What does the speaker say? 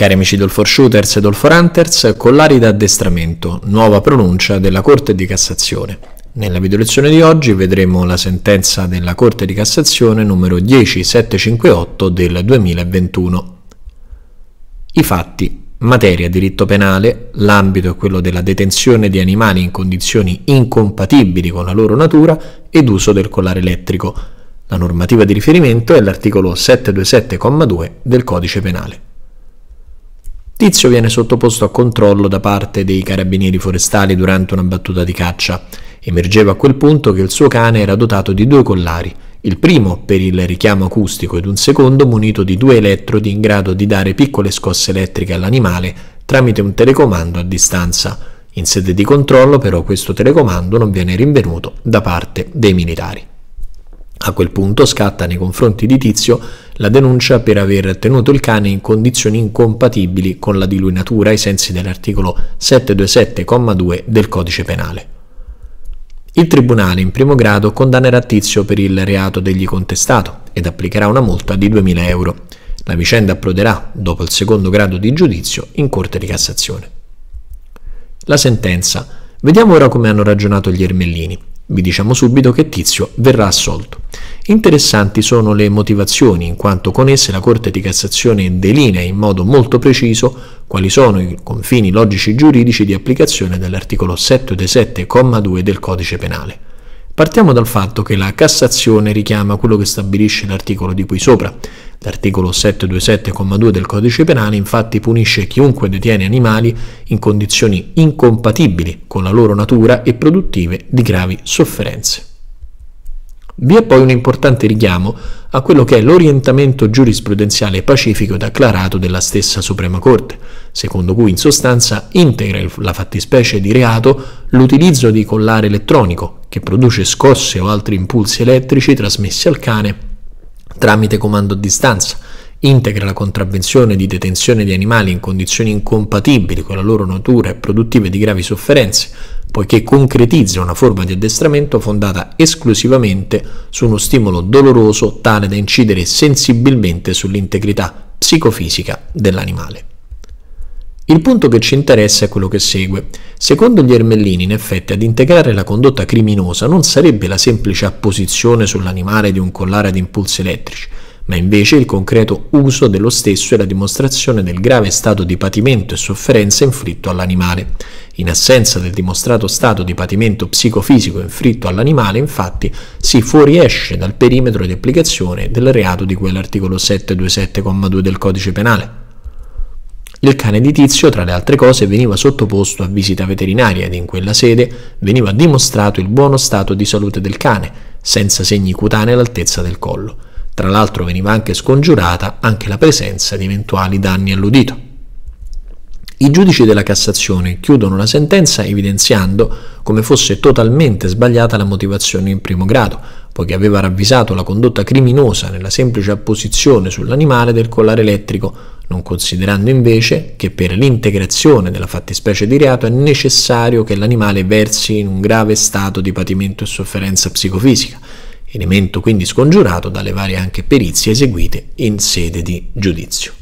Cari amici Dolfor Shooters e Dolfor Hunters, collari da addestramento, nuova pronuncia della Corte di Cassazione. Nella videolezione di oggi vedremo la sentenza della Corte di Cassazione numero 10758 del 2021. I fatti. Materia diritto penale, l'ambito è quello della detenzione di animali in condizioni incompatibili con la loro natura ed uso del collare elettrico. La normativa di riferimento è l'articolo 727,2 del codice penale. Tizio viene sottoposto a controllo da parte dei carabinieri forestali durante una battuta di caccia. Emergeva a quel punto che il suo cane era dotato di due collari, il primo per il richiamo acustico ed un secondo munito di due elettrodi in grado di dare piccole scosse elettriche all'animale tramite un telecomando a distanza. In sede di controllo però questo telecomando non viene rinvenuto da parte dei militari. A quel punto scatta nei confronti di Tizio la denuncia per aver tenuto il cane in condizioni incompatibili con la diluinatura ai sensi dell'articolo 727,2 del codice penale. Il tribunale in primo grado condannerà Tizio per il reato degli contestato ed applicherà una multa di 2.000 euro. La vicenda approderà, dopo il secondo grado di giudizio, in Corte di Cassazione. La sentenza. Vediamo ora come hanno ragionato gli ermellini. Vi diciamo subito che Tizio verrà assolto. Interessanti sono le motivazioni, in quanto con esse la Corte di Cassazione delinea in modo molto preciso quali sono i confini logici giuridici di applicazione dell'articolo 787,2 del codice penale. Partiamo dal fatto che la Cassazione richiama quello che stabilisce l'articolo di qui sopra. L'articolo 727,2 del codice penale infatti punisce chiunque detiene animali in condizioni incompatibili con la loro natura e produttive di gravi sofferenze. Vi è poi un importante richiamo a quello che è l'orientamento giurisprudenziale pacifico ed acclarato della stessa Suprema Corte, secondo cui in sostanza integra la fattispecie di reato l'utilizzo di collare elettronico che produce scosse o altri impulsi elettrici trasmessi al cane tramite comando a distanza, integra la contravvenzione di detenzione di animali in condizioni incompatibili con la loro natura e produttive di gravi sofferenze, poiché concretizza una forma di addestramento fondata esclusivamente su uno stimolo doloroso tale da incidere sensibilmente sull'integrità psicofisica dell'animale. Il punto che ci interessa è quello che segue. Secondo gli ermellini, in effetti, ad integrare la condotta criminosa non sarebbe la semplice apposizione sull'animale di un collare ad impulsi elettrici, ma invece il concreto uso dello stesso è la dimostrazione del grave stato di patimento e sofferenza inflitto all'animale. In assenza del dimostrato stato di patimento psicofisico inflitto all'animale, infatti, si fuoriesce dal perimetro di applicazione del reato di quell'articolo 727,2 del codice penale. Il cane di Tizio, tra le altre cose, veniva sottoposto a visita veterinaria ed in quella sede veniva dimostrato il buono stato di salute del cane, senza segni cutanei all'altezza del collo. Tra l'altro veniva anche scongiurata anche la presenza di eventuali danni all'udito. I giudici della Cassazione chiudono la sentenza evidenziando come fosse totalmente sbagliata la motivazione in primo grado, poiché aveva ravvisato la condotta criminosa nella semplice apposizione sull'animale del collare elettrico, non considerando invece che per l'integrazione della fattispecie di reato è necessario che l'animale versi in un grave stato di patimento e sofferenza psicofisica elemento quindi scongiurato dalle varie anche perizie eseguite in sede di giudizio.